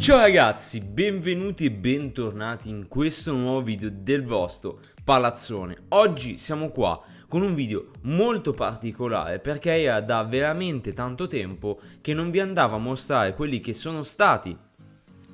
Ciao ragazzi, benvenuti e bentornati in questo nuovo video del vostro palazzone. Oggi siamo qua con un video molto particolare perché era da veramente tanto tempo che non vi andavo a mostrare quelli che sono stati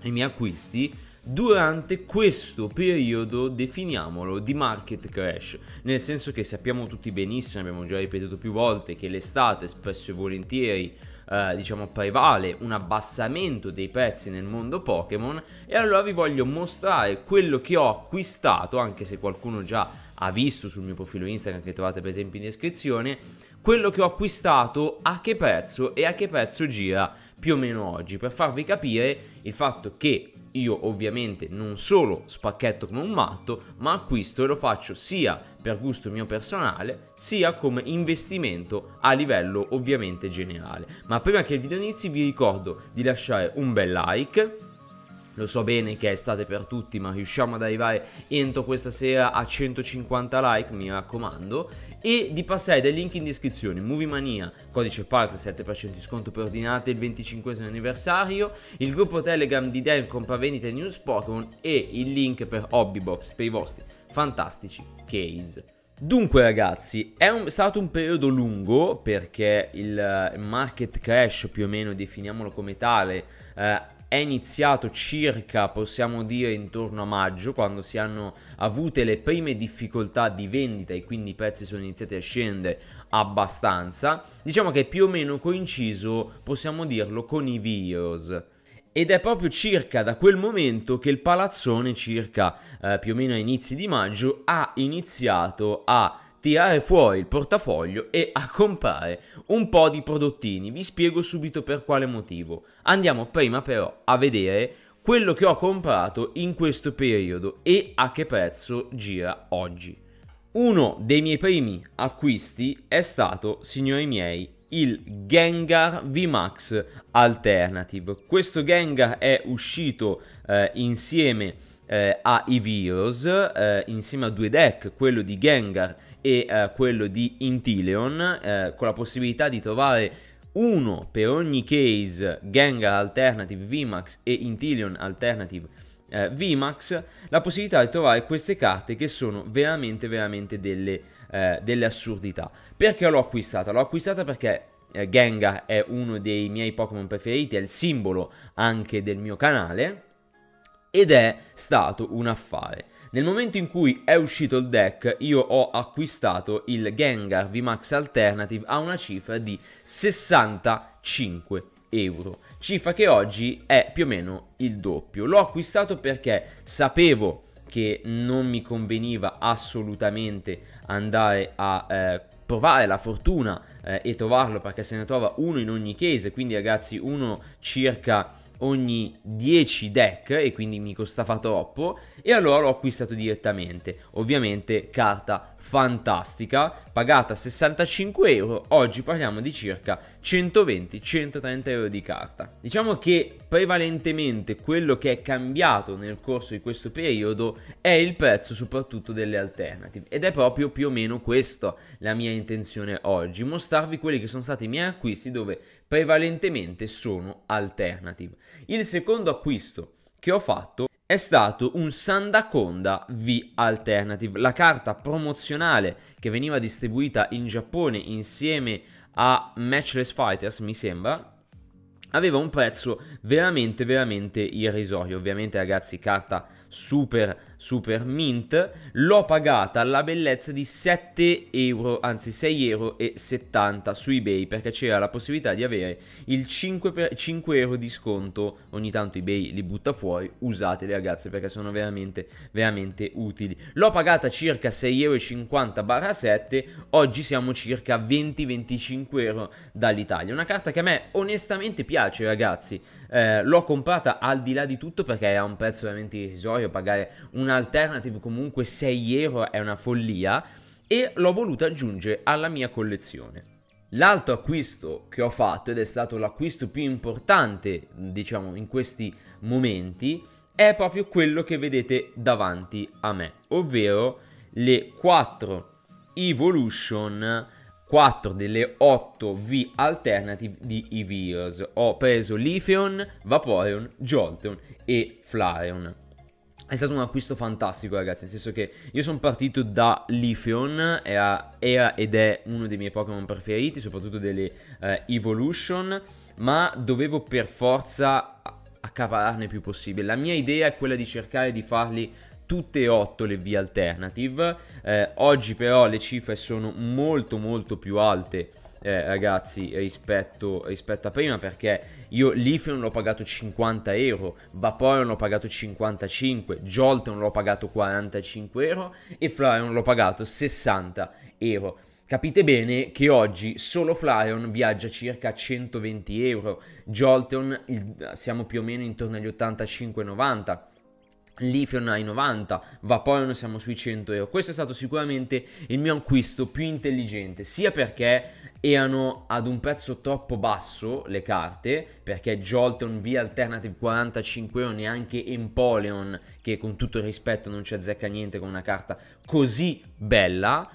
i miei acquisti durante questo periodo, definiamolo, di market crash, nel senso che sappiamo tutti benissimo, abbiamo già ripetuto più volte, che l'estate spesso e volentieri eh, diciamo prevale un abbassamento dei prezzi nel mondo Pokémon e allora vi voglio mostrare quello che ho acquistato anche se qualcuno già ha visto sul mio profilo Instagram che trovate per esempio in descrizione quello che ho acquistato a che prezzo e a che prezzo gira più o meno oggi per farvi capire il fatto che io ovviamente non solo spacchetto come un matto, ma acquisto e lo faccio sia per gusto mio personale, sia come investimento a livello ovviamente generale. Ma prima che il video inizi vi ricordo di lasciare un bel like lo so bene che è estate per tutti, ma riusciamo ad arrivare entro questa sera a 150 like, mi raccomando. E di passare dai link in descrizione, Movie Mania, codice Palza, 7% di sconto per ordinate, il 25 anniversario, il gruppo Telegram di Dan, compravendita e news Pokémon e il link per Hobby Box per i vostri fantastici case. Dunque ragazzi, è un, stato un periodo lungo perché il eh, market crash, più o meno definiamolo come tale, eh, è iniziato circa, possiamo dire, intorno a maggio, quando si hanno avute le prime difficoltà di vendita e quindi i prezzi sono iniziati a scendere abbastanza, diciamo che è più o meno coinciso, possiamo dirlo, con i virus. Ed è proprio circa da quel momento che il palazzone, circa eh, più o meno a inizi di maggio, ha iniziato a tirare fuori il portafoglio e a comprare un po' di prodottini. Vi spiego subito per quale motivo. Andiamo prima però a vedere quello che ho comprato in questo periodo e a che prezzo gira oggi. Uno dei miei primi acquisti è stato, signori miei, il Gengar VMAX Alternative. Questo Gengar è uscito eh, insieme a eh, ha i virus eh, insieme a due deck, quello di Gengar e eh, quello di Intileon, eh, con la possibilità di trovare uno per ogni case Gengar Alternative VMAX e Intileon Alternative eh, VMAX, la possibilità di trovare queste carte che sono veramente veramente delle, eh, delle assurdità. Perché l'ho acquistata? L'ho acquistata perché eh, Gengar è uno dei miei Pokémon preferiti, è il simbolo anche del mio canale ed è stato un affare. Nel momento in cui è uscito il deck io ho acquistato il Gengar VMAX Alternative a una cifra di 65 euro, cifra che oggi è più o meno il doppio. L'ho acquistato perché sapevo che non mi conveniva assolutamente andare a eh, provare la fortuna eh, e trovarlo perché se ne trova uno in ogni case, quindi ragazzi uno circa ogni 10 deck e quindi mi costava troppo e allora l'ho acquistato direttamente. Ovviamente carta fantastica, pagata 65 euro, oggi parliamo di circa 120-130 euro di carta. Diciamo che prevalentemente quello che è cambiato nel corso di questo periodo è il prezzo soprattutto delle alternative ed è proprio più o meno questa la mia intenzione oggi, mostrarvi quelli che sono stati i miei acquisti dove prevalentemente sono alternative. Il secondo acquisto che ho fatto è stato un Sandaconda V Alternative, la carta promozionale che veniva distribuita in Giappone insieme a Matchless Fighters, mi sembra, aveva un prezzo veramente veramente irrisorio ovviamente ragazzi carta super super mint l'ho pagata alla bellezza di 7 euro anzi 6,70 euro su ebay perché c'era la possibilità di avere il 5, per, 5 euro di sconto ogni tanto ebay li butta fuori usateli ragazzi perché sono veramente veramente utili l'ho pagata circa 6,50 euro barra 7 oggi siamo circa 20-25 euro dall'Italia una carta che a me onestamente piace ragazzi eh, l'ho comprata al di là di tutto perché è un prezzo veramente irrisorio, pagare un alternative comunque 6 euro è una follia e l'ho voluta aggiungere alla mia collezione. L'altro acquisto che ho fatto, ed è stato l'acquisto più importante, diciamo, in questi momenti, è proprio quello che vedete davanti a me, ovvero le 4 Evolution 4 delle 8 V alternative di Ivios. Ho preso Lifion, Vaporeon, Jolteon e Flareon. È stato un acquisto fantastico ragazzi, nel senso che io sono partito da Lifion, era, era, ed è uno dei miei Pokémon preferiti, soprattutto delle eh, Evolution, ma dovevo per forza accapararne il più possibile. La mia idea è quella di cercare di farli tutte e otto le vie alternative. Eh, oggi però le cifre sono molto molto più alte. Eh, ragazzi rispetto, rispetto, a prima perché io Lifion l'ho pagato 50 euro, Vaporeon l'ho pagato 55, Jolteon l'ho pagato 45 euro e Flareon l'ho pagato 60 euro. Capite bene che oggi solo Flareon viaggia circa 120 euro, Jolteon il, siamo più o meno intorno agli 85-90 Lithium ai 90, Vaporeon siamo sui 100 euro. Questo è stato sicuramente il mio acquisto più intelligente, sia perché erano ad un prezzo troppo basso le carte, perché Jolteon V Alternative 45 euro, neanche Empoleon, che con tutto il rispetto non ci azzecca niente con una carta così bella,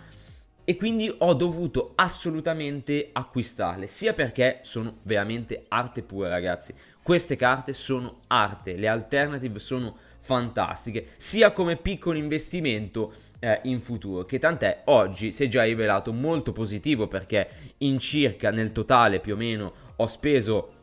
e quindi ho dovuto assolutamente acquistarle, sia perché sono veramente arte pura ragazzi, queste carte sono arte, le alternative sono arte, fantastiche, sia come piccolo investimento eh, in futuro, che tant'è oggi si è già rivelato molto positivo perché in circa nel totale più o meno ho speso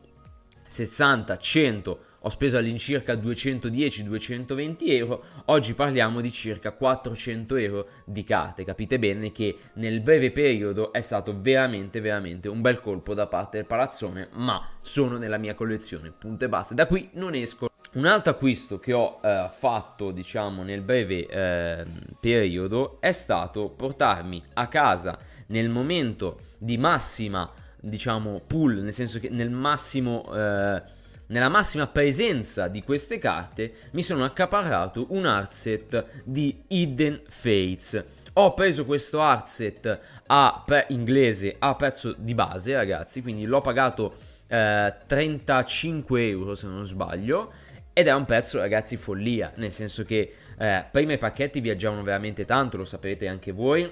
60, 100 ho speso all'incirca 210-220 euro, oggi parliamo di circa 400 euro di carte. Capite bene che nel breve periodo è stato veramente, veramente un bel colpo da parte del palazzone, ma sono nella mia collezione, punte basse, Da qui non esco. Un altro acquisto che ho eh, fatto, diciamo, nel breve eh, periodo è stato portarmi a casa nel momento di massima, diciamo, pull, nel senso che nel massimo eh, nella massima presenza di queste carte mi sono accaparrato un artset di Hidden Fates. Ho preso questo artset a pre- inglese a prezzo di base, ragazzi, quindi l'ho pagato 35 eh, euro se non sbaglio ed è un pezzo, ragazzi, follia, nel senso che eh, prima i pacchetti viaggiavano veramente tanto, lo sapete anche voi.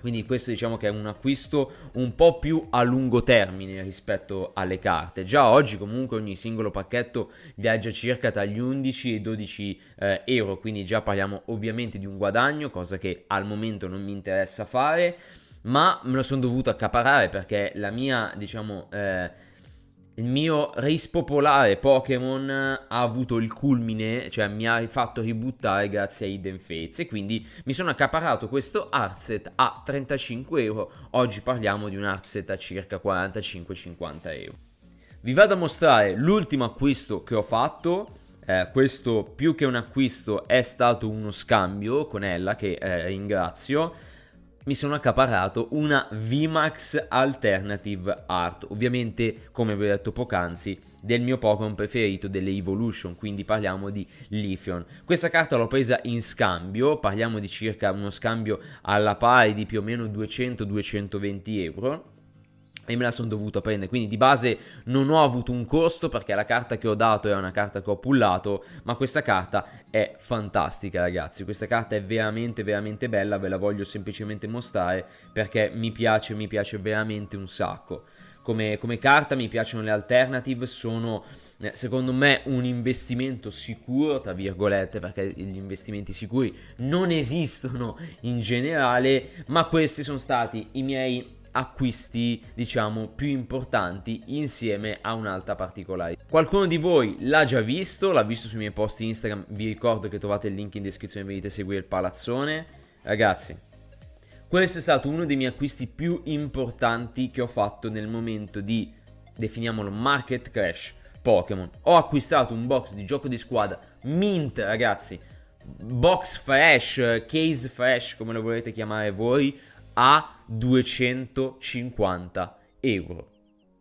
Quindi questo diciamo che è un acquisto un po' più a lungo termine rispetto alle carte. Già oggi comunque ogni singolo pacchetto viaggia circa tra gli 11 e i 12 eh, euro, quindi già parliamo ovviamente di un guadagno, cosa che al momento non mi interessa fare, ma me lo sono dovuto accaparare perché la mia diciamo... Eh, il mio rispopolare Pokémon ha avuto il culmine, cioè mi ha fatto ributtare grazie a Hidden Fates e quindi mi sono accaparato questo Arset a 35 euro, oggi parliamo di un Arset a circa 45-50 euro. Vi vado a mostrare l'ultimo acquisto che ho fatto, eh, questo più che un acquisto è stato uno scambio con ella che eh, ringrazio, mi sono accaparrato una VMAX Alternative Art, ovviamente come vi ho detto poc'anzi del mio Pokémon preferito delle Evolution, quindi parliamo di Lifion. Questa carta l'ho presa in scambio, parliamo di circa uno scambio alla pari di più o meno 200-220 euro e me la sono dovuta prendere. Quindi di base non ho avuto un costo perché la carta che ho dato è una carta che ho pullato, ma questa carta è fantastica ragazzi, questa carta è veramente veramente bella, ve la voglio semplicemente mostrare perché mi piace, mi piace veramente un sacco. Come, come carta mi piacciono le alternative, sono eh, secondo me un investimento sicuro, tra virgolette, perché gli investimenti sicuri non esistono in generale, ma questi sono stati i miei acquisti diciamo più importanti insieme a un'altra particolare. Qualcuno di voi l'ha già visto, l'ha visto sui miei post Instagram, vi ricordo che trovate il link in descrizione, venite a seguire il palazzone. Ragazzi, questo è stato uno dei miei acquisti più importanti che ho fatto nel momento di, definiamolo, market crash Pokémon. Ho acquistato un box di gioco di squadra mint, ragazzi, box fresh, case fresh, come lo volete chiamare voi, a 250 euro.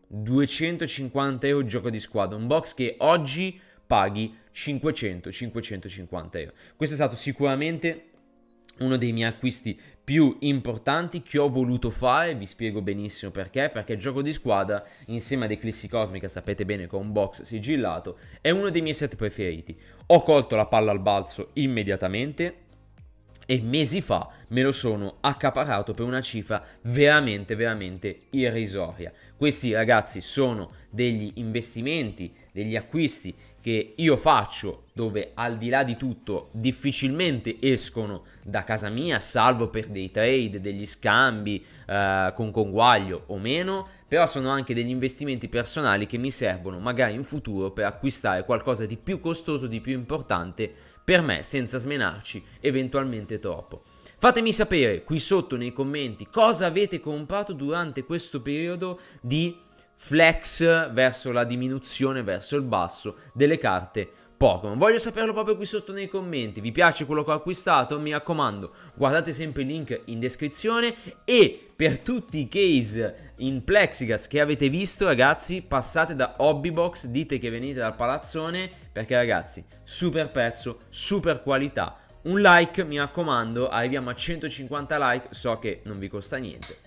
250 euro gioco di squadra, un box che oggi paghi 500-550 euro. Questo è stato sicuramente uno dei miei acquisti più importanti che ho voluto fare, vi spiego benissimo perché, perché gioco di squadra insieme ad Eclissi Cosmica, sapete bene che ho un box sigillato, è uno dei miei set preferiti. Ho colto la palla al balzo immediatamente, e mesi fa me lo sono accaparrato per una cifra veramente veramente irrisoria. Questi ragazzi sono degli investimenti, degli acquisti che io faccio dove al di là di tutto difficilmente escono da casa mia salvo per dei trade, degli scambi eh, con conguaglio o meno, però sono anche degli investimenti personali che mi servono magari in futuro per acquistare qualcosa di più costoso, di più importante per me senza smenarci eventualmente troppo. Fatemi sapere qui sotto nei commenti cosa avete comprato durante questo periodo di flex verso la diminuzione, verso il basso delle carte Pokémon. Voglio saperlo proprio qui sotto nei commenti. Vi piace quello che ho acquistato? Mi raccomando, guardate sempre il link in descrizione e per tutti i case in Plexigas che avete visto, ragazzi, passate da Hobbybox, dite che venite dal palazzone perché ragazzi, super pezzo, super qualità. Un like, mi raccomando, arriviamo a 150 like, so che non vi costa niente.